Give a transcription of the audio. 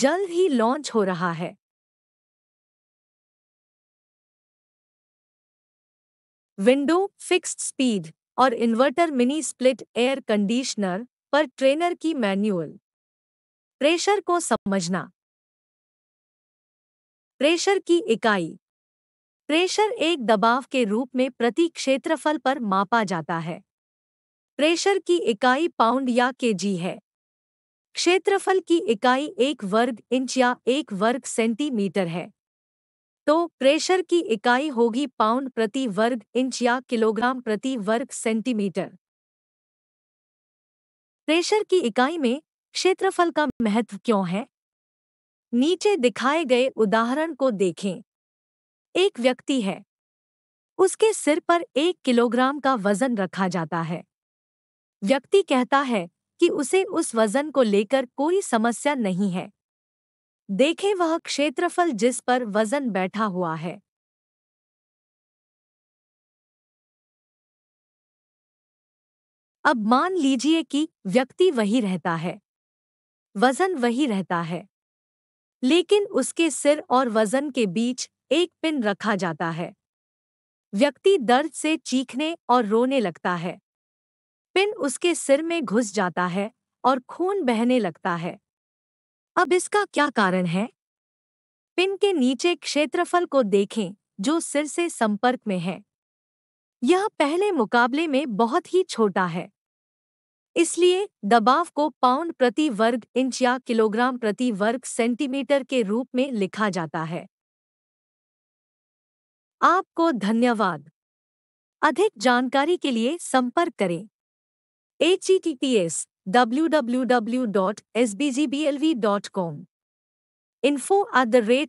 जल्द ही लॉन्च हो रहा है विंडो फिक्स्ड स्पीड और inverter mini split air conditioner पर ट्रेनर की मैनुअल प्रेशर को समझना प्रेशर की इकाई प्रेशर एक दबाव के रूप में प्रति क्षेत्रफल पर मापा जाता है प्रेशर की इकाई पाउंड या केजी है क्षेत्रफल की इकाई एक वर्ग इंच या एक वर्ग सेंटीमीटर है तो प्रेशर की इकाई होगी पाउंड प्रति वर्ग इंच या किलोग्राम प्रति वर्ग सेंटीमीटर प्रेशर की इकाई में क्षेत्रफल का महत्व क्यों है नीचे दिखाए गए उदाहरण को देखें एक व्यक्ति है उसके सिर पर एक किलोग्राम का वजन रखा जाता है व्यक्ति कहता है कि उसे उस वजन को लेकर कोई समस्या नहीं है देखें वह क्षेत्रफल जिस पर वजन बैठा हुआ है अब मान लीजिए कि व्यक्ति वही रहता है वजन वही रहता है लेकिन उसके सिर और वजन के बीच एक पिन रखा जाता है व्यक्ति दर्द से चीखने और रोने लगता है पिन उसके सिर में घुस जाता है और खून बहने लगता है अब इसका क्या कारण है पिन के नीचे क्षेत्रफल को देखें जो सिर से संपर्क में है यह पहले मुकाबले में बहुत ही छोटा है इसलिए दबाव को पाउंड प्रति वर्ग इंच या किलोग्राम प्रति वर्ग सेंटीमीटर के रूप में लिखा जाता है आपको धन्यवाद अधिक जानकारी के लिए संपर्क करें https www.sbgblv.com info at the rate